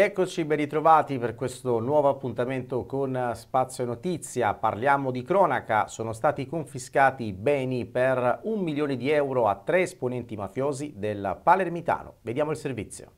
Eccoci ben ritrovati per questo nuovo appuntamento con eh, Spazio Notizia. Parliamo di cronaca. Sono stati confiscati beni per un milione di euro a tre esponenti mafiosi del Palermitano. Vediamo il servizio.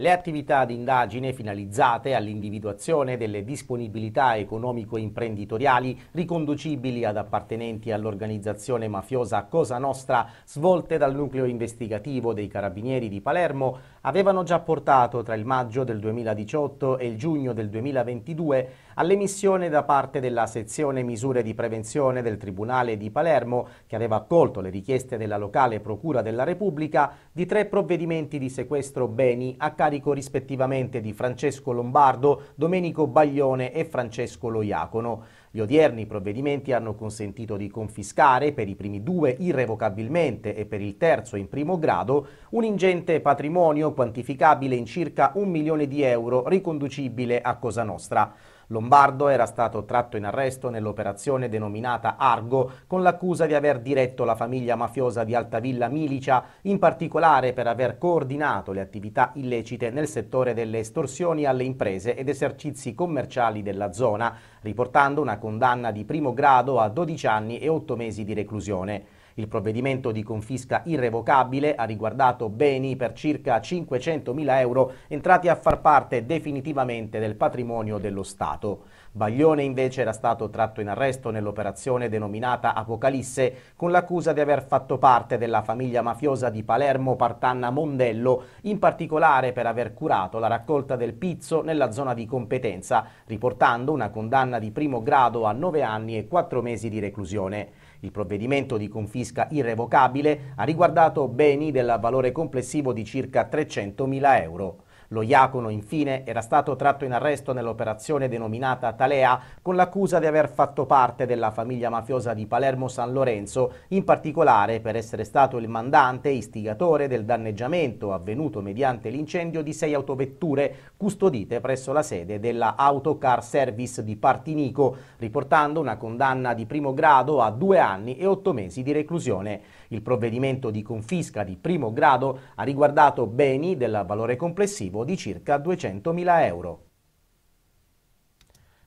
Le attività di indagine finalizzate all'individuazione delle disponibilità economico-imprenditoriali riconducibili ad appartenenti all'organizzazione mafiosa Cosa Nostra svolte dal nucleo investigativo dei Carabinieri di Palermo avevano già portato tra il maggio del 2018 e il giugno del 2022 all'emissione da parte della sezione misure di prevenzione del Tribunale di Palermo, che aveva accolto le richieste della locale Procura della Repubblica, di tre provvedimenti di sequestro beni a carico rispettivamente di Francesco Lombardo, Domenico Baglione e Francesco Loiacono. Gli odierni provvedimenti hanno consentito di confiscare per i primi due irrevocabilmente e per il terzo in primo grado un ingente patrimonio quantificabile in circa un milione di euro riconducibile a Cosa Nostra. Lombardo era stato tratto in arresto nell'operazione denominata Argo con l'accusa di aver diretto la famiglia mafiosa di Altavilla Milicia, in particolare per aver coordinato le attività illecite nel settore delle estorsioni alle imprese ed esercizi commerciali della zona, riportando una condanna di primo grado a 12 anni e 8 mesi di reclusione. Il provvedimento di confisca irrevocabile ha riguardato beni per circa 500.000 euro entrati a far parte definitivamente del patrimonio dello Stato. Baglione invece era stato tratto in arresto nell'operazione denominata Apocalisse con l'accusa di aver fatto parte della famiglia mafiosa di Palermo Partanna Mondello, in particolare per aver curato la raccolta del pizzo nella zona di competenza, riportando una condanna di primo grado a 9 anni e 4 mesi di reclusione. Il provvedimento di confisca irrevocabile ha riguardato beni del valore complessivo di circa 300.000 euro. Lo Iacono, infine, era stato tratto in arresto nell'operazione denominata Talea con l'accusa di aver fatto parte della famiglia mafiosa di Palermo San Lorenzo, in particolare per essere stato il mandante istigatore del danneggiamento avvenuto mediante l'incendio di sei autovetture custodite presso la sede della Autocar Service di Partinico, riportando una condanna di primo grado a due anni e otto mesi di reclusione. Il provvedimento di confisca di primo grado ha riguardato beni del valore complessivo complessivo di circa 200.000 euro.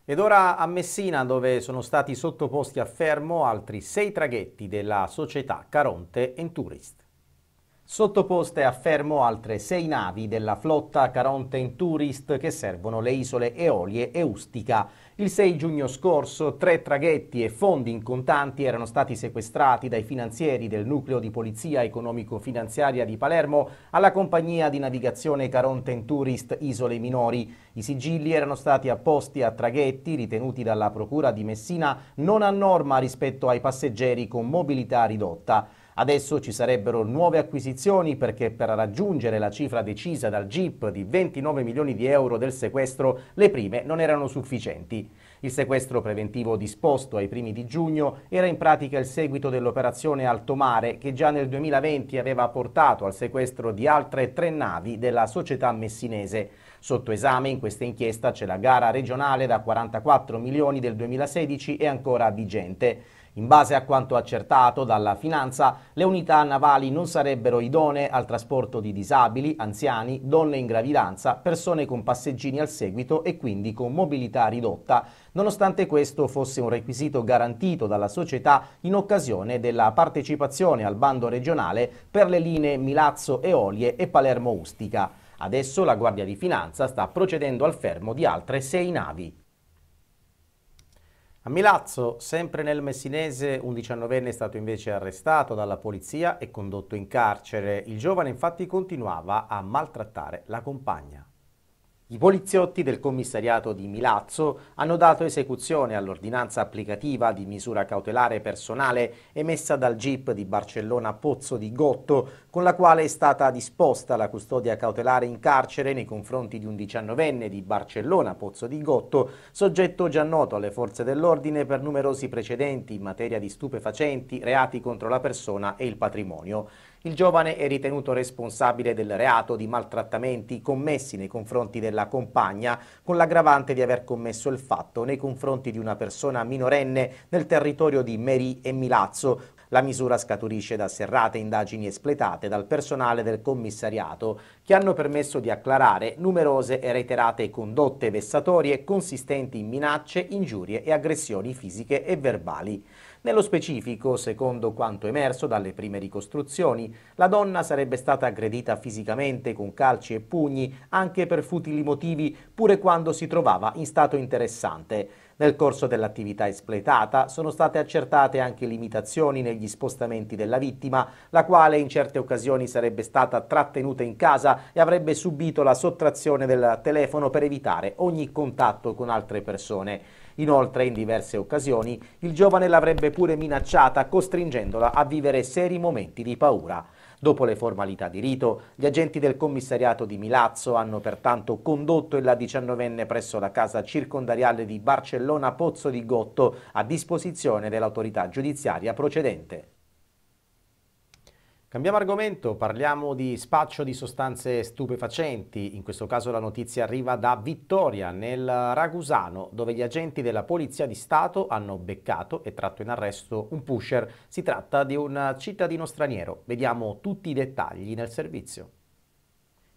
Ed ora a Messina dove sono stati sottoposti a fermo altri sei traghetti della società Caronte Tourist. Sottoposte a fermo altre sei navi della flotta Caronte Tourist che servono le isole Eolie e Ustica. Il 6 giugno scorso tre traghetti e fondi in contanti erano stati sequestrati dai finanzieri del nucleo di polizia economico-finanziaria di Palermo alla compagnia di navigazione Caronte Tourist Isole Minori. I sigilli erano stati apposti a traghetti ritenuti dalla procura di Messina non a norma rispetto ai passeggeri con mobilità ridotta. Adesso ci sarebbero nuove acquisizioni perché per raggiungere la cifra decisa dal GIP di 29 milioni di euro del sequestro le prime non erano sufficienti. Il sequestro preventivo disposto ai primi di giugno era in pratica il seguito dell'operazione Altomare che già nel 2020 aveva portato al sequestro di altre tre navi della società messinese. Sotto esame in questa inchiesta c'è la gara regionale da 44 milioni del 2016 e ancora vigente. In base a quanto accertato dalla finanza, le unità navali non sarebbero idonee al trasporto di disabili, anziani, donne in gravidanza, persone con passeggini al seguito e quindi con mobilità ridotta, nonostante questo fosse un requisito garantito dalla società in occasione della partecipazione al bando regionale per le linee Milazzo Eolie e Palermo Ustica. Adesso la Guardia di Finanza sta procedendo al fermo di altre sei navi. A Milazzo, sempre nel messinese, un diciannovenne è stato invece arrestato dalla polizia e condotto in carcere. Il giovane infatti continuava a maltrattare la compagna. I poliziotti del commissariato di Milazzo hanno dato esecuzione all'ordinanza applicativa di misura cautelare personale emessa dal GIP di Barcellona Pozzo di Gotto, con la quale è stata disposta la custodia cautelare in carcere nei confronti di un diciannovenne di Barcellona Pozzo di Gotto, soggetto già noto alle forze dell'ordine per numerosi precedenti in materia di stupefacenti, reati contro la persona e il patrimonio. Il giovane è ritenuto responsabile del reato di maltrattamenti commessi nei confronti della compagna con l'aggravante di aver commesso il fatto nei confronti di una persona minorenne nel territorio di Meri e Milazzo, la misura scaturisce da serrate indagini espletate dal personale del commissariato che hanno permesso di acclarare numerose e reiterate condotte vessatorie consistenti in minacce, ingiurie e aggressioni fisiche e verbali. Nello specifico, secondo quanto emerso dalle prime ricostruzioni, la donna sarebbe stata aggredita fisicamente con calci e pugni anche per futili motivi pure quando si trovava in stato interessante. Nel corso dell'attività espletata sono state accertate anche limitazioni negli spostamenti della vittima, la quale in certe occasioni sarebbe stata trattenuta in casa e avrebbe subito la sottrazione del telefono per evitare ogni contatto con altre persone. Inoltre, in diverse occasioni, il giovane l'avrebbe pure minacciata, costringendola a vivere seri momenti di paura. Dopo le formalità di rito, gli agenti del commissariato di Milazzo hanno pertanto condotto la diciannovenne presso la casa circondariale di Barcellona Pozzo di Gotto a disposizione dell'autorità giudiziaria procedente. Cambiamo argomento, parliamo di spaccio di sostanze stupefacenti. In questo caso la notizia arriva da Vittoria, nel Ragusano, dove gli agenti della Polizia di Stato hanno beccato e tratto in arresto un pusher. Si tratta di un cittadino straniero. Vediamo tutti i dettagli nel servizio.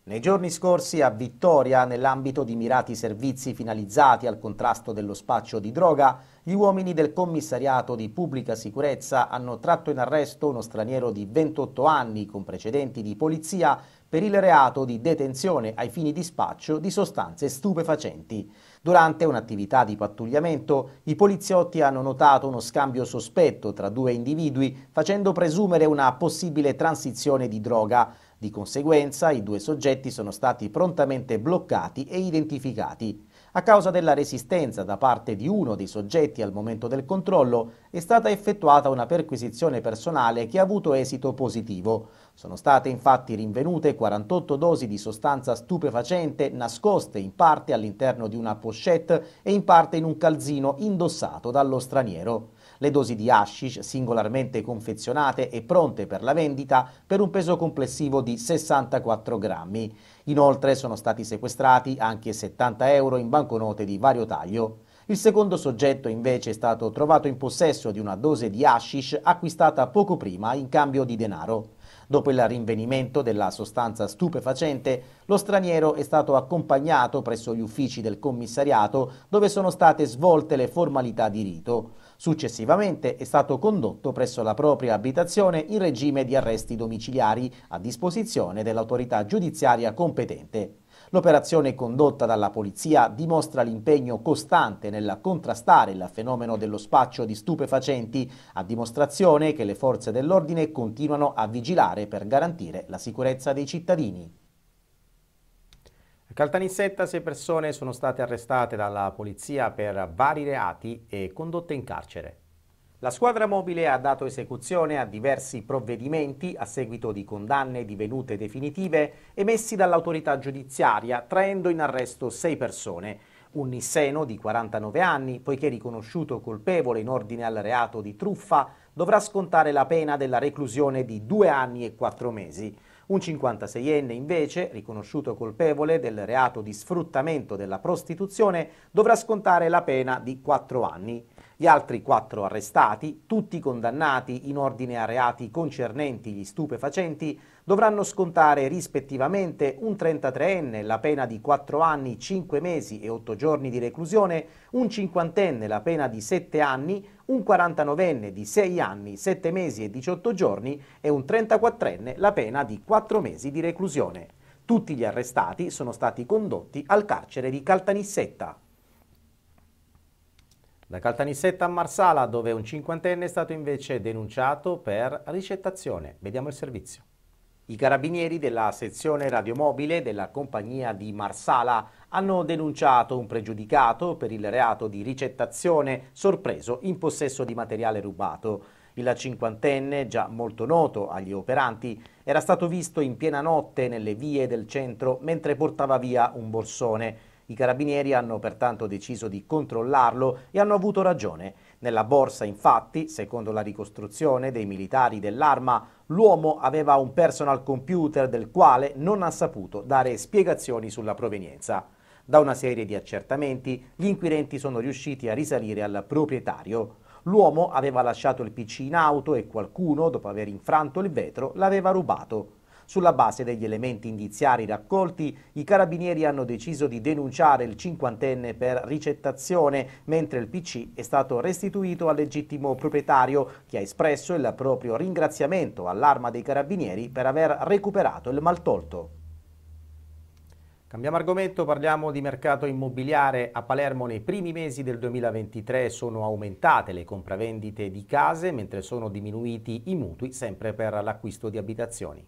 Nei giorni scorsi a Vittoria, nell'ambito di mirati servizi finalizzati al contrasto dello spaccio di droga, gli uomini del commissariato di pubblica sicurezza hanno tratto in arresto uno straniero di 28 anni con precedenti di polizia per il reato di detenzione ai fini di spaccio di sostanze stupefacenti. Durante un'attività di pattugliamento, i poliziotti hanno notato uno scambio sospetto tra due individui, facendo presumere una possibile transizione di droga. Di conseguenza i due soggetti sono stati prontamente bloccati e identificati. A causa della resistenza da parte di uno dei soggetti al momento del controllo è stata effettuata una perquisizione personale che ha avuto esito positivo. Sono state infatti rinvenute 48 dosi di sostanza stupefacente nascoste in parte all'interno di una pochette e in parte in un calzino indossato dallo straniero le dosi di hashish singolarmente confezionate e pronte per la vendita per un peso complessivo di 64 grammi. Inoltre sono stati sequestrati anche 70 euro in banconote di vario taglio. Il secondo soggetto invece è stato trovato in possesso di una dose di hashish acquistata poco prima in cambio di denaro. Dopo il rinvenimento della sostanza stupefacente, lo straniero è stato accompagnato presso gli uffici del commissariato dove sono state svolte le formalità di rito. Successivamente è stato condotto presso la propria abitazione in regime di arresti domiciliari a disposizione dell'autorità giudiziaria competente. L'operazione condotta dalla polizia dimostra l'impegno costante nel contrastare il fenomeno dello spaccio di stupefacenti, a dimostrazione che le forze dell'ordine continuano a vigilare per garantire la sicurezza dei cittadini. A Caltanissetta sei persone sono state arrestate dalla polizia per vari reati e condotte in carcere. La squadra mobile ha dato esecuzione a diversi provvedimenti a seguito di condanne divenute definitive emessi dall'autorità giudiziaria, traendo in arresto sei persone. Un nisseno di 49 anni, poiché riconosciuto colpevole in ordine al reato di truffa, dovrà scontare la pena della reclusione di due anni e quattro mesi. Un 56enne invece, riconosciuto colpevole del reato di sfruttamento della prostituzione, dovrà scontare la pena di quattro anni. Gli altri quattro arrestati, tutti condannati in ordine a reati concernenti gli stupefacenti, dovranno scontare rispettivamente un 33enne la pena di 4 anni, 5 mesi e 8 giorni di reclusione, un 50enne la pena di 7 anni, un 49enne di 6 anni, 7 mesi e 18 giorni e un 34enne la pena di 4 mesi di reclusione. Tutti gli arrestati sono stati condotti al carcere di Caltanissetta. Da Caltanissetta a Marsala, dove un cinquantenne è stato invece denunciato per ricettazione. Vediamo il servizio. I carabinieri della sezione radiomobile della compagnia di Marsala hanno denunciato un pregiudicato per il reato di ricettazione sorpreso in possesso di materiale rubato. Il cinquantenne, già molto noto agli operanti, era stato visto in piena notte nelle vie del centro mentre portava via un borsone. I carabinieri hanno pertanto deciso di controllarlo e hanno avuto ragione. Nella borsa, infatti, secondo la ricostruzione dei militari dell'arma, l'uomo aveva un personal computer del quale non ha saputo dare spiegazioni sulla provenienza. Da una serie di accertamenti, gli inquirenti sono riusciti a risalire al proprietario. L'uomo aveva lasciato il PC in auto e qualcuno, dopo aver infranto il vetro, l'aveva rubato. Sulla base degli elementi indiziari raccolti, i carabinieri hanno deciso di denunciare il cinquantenne per ricettazione, mentre il PC è stato restituito al legittimo proprietario, che ha espresso il proprio ringraziamento all'arma dei carabinieri per aver recuperato il maltolto. Cambiamo argomento, parliamo di mercato immobiliare. A Palermo nei primi mesi del 2023 sono aumentate le compravendite di case, mentre sono diminuiti i mutui sempre per l'acquisto di abitazioni.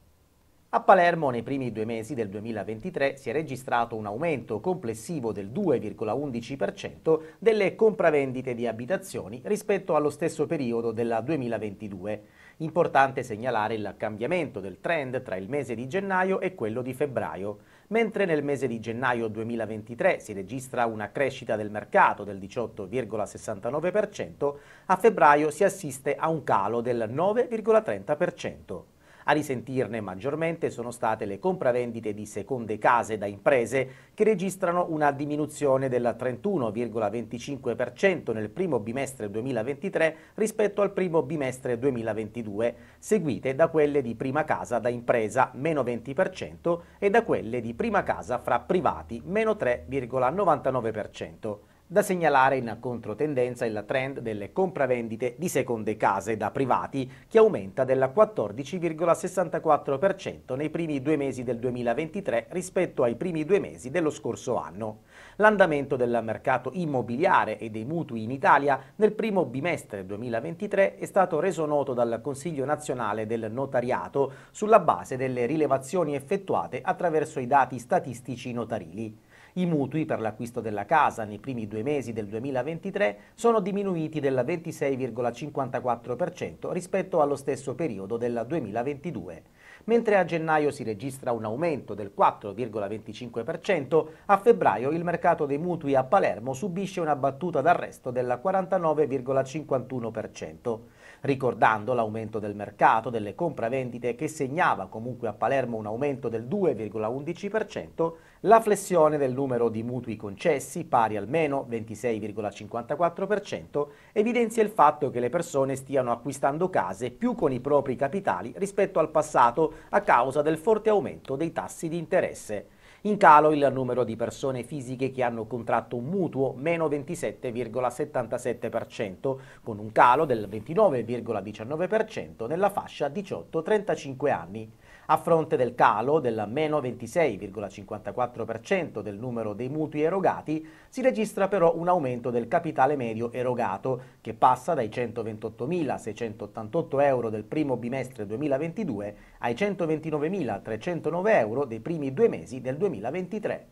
A Palermo nei primi due mesi del 2023 si è registrato un aumento complessivo del 2,11% delle compravendite di abitazioni rispetto allo stesso periodo del 2022. Importante segnalare il cambiamento del trend tra il mese di gennaio e quello di febbraio. Mentre nel mese di gennaio 2023 si registra una crescita del mercato del 18,69%, a febbraio si assiste a un calo del 9,30%. A risentirne maggiormente sono state le compravendite di seconde case da imprese che registrano una diminuzione del 31,25% nel primo bimestre 2023 rispetto al primo bimestre 2022, seguite da quelle di prima casa da impresa meno 20% e da quelle di prima casa fra privati meno 3,99%. Da segnalare in controtendenza il trend delle compravendite di seconde case da privati, che aumenta del 14,64% nei primi due mesi del 2023 rispetto ai primi due mesi dello scorso anno. L'andamento del mercato immobiliare e dei mutui in Italia nel primo bimestre 2023 è stato reso noto dal Consiglio nazionale del notariato sulla base delle rilevazioni effettuate attraverso i dati statistici notarili. I mutui per l'acquisto della casa nei primi due mesi del 2023 sono diminuiti del 26,54% rispetto allo stesso periodo del 2022 mentre a gennaio si registra un aumento del 4,25%, a febbraio il mercato dei mutui a Palermo subisce una battuta d'arresto del 49,51%. Ricordando l'aumento del mercato delle compravendite che segnava comunque a Palermo un aumento del 2,11%, la flessione del numero di mutui concessi, pari al meno 26,54%, evidenzia il fatto che le persone stiano acquistando case più con i propri capitali rispetto al passato a causa del forte aumento dei tassi di interesse. In calo il numero di persone fisiche che hanno contratto un mutuo, meno 27,77%, con un calo del 29,19% nella fascia 18-35 anni a fronte del calo del meno 26,54% del numero dei mutui erogati, si registra però un aumento del capitale medio erogato, che passa dai 128.688 euro del primo bimestre 2022 ai 129.309 euro dei primi due mesi del 2023.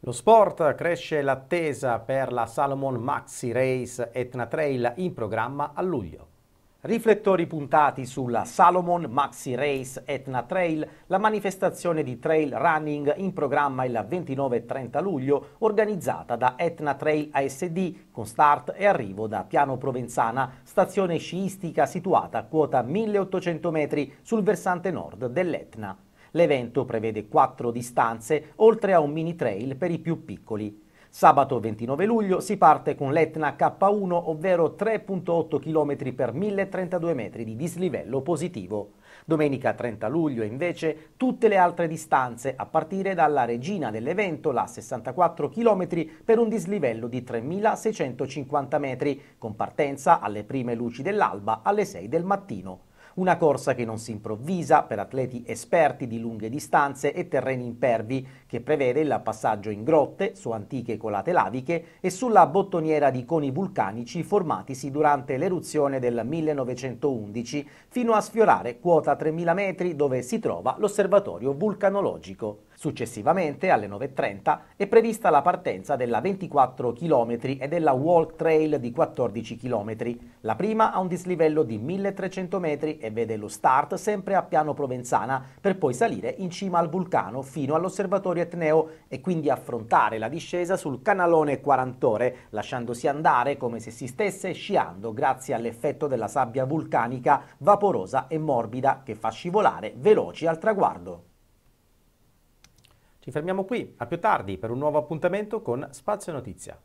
Lo sport cresce l'attesa per la Salomon Maxi Race Etna Trail in programma a luglio. Riflettori puntati sulla Salomon Maxi Race Etna Trail, la manifestazione di trail running in programma il 29 e 30 luglio, organizzata da Etna Trail ASD, con start e arrivo da Piano Provenzana, stazione sciistica situata a quota 1800 metri sul versante nord dell'Etna. L'evento prevede quattro distanze, oltre a un mini trail per i più piccoli. Sabato 29 luglio si parte con l'Etna K1, ovvero 3.8 km per 1032 metri di dislivello positivo. Domenica 30 luglio invece tutte le altre distanze, a partire dalla regina dell'evento, la 64 km per un dislivello di 3.650 metri, con partenza alle prime luci dell'alba alle 6 del mattino. Una corsa che non si improvvisa per atleti esperti di lunghe distanze e terreni impervi, che prevede il passaggio in grotte, su antiche colate laviche e sulla bottoniera di coni vulcanici formatisi durante l'eruzione del 1911 fino a sfiorare quota 3000 metri dove si trova l'osservatorio vulcanologico. Successivamente, alle 9.30, è prevista la partenza della 24 km e della Walk Trail di 14 km. La prima ha un dislivello di 1300 metri e vede lo start sempre a Piano Provenzana per poi salire in cima al vulcano fino all'osservatorio Etneo e quindi affrontare la discesa sul canalone 40 ore lasciandosi andare come se si stesse sciando grazie all'effetto della sabbia vulcanica vaporosa e morbida che fa scivolare veloci al traguardo. Ci fermiamo qui, a più tardi per un nuovo appuntamento con Spazio Notizia.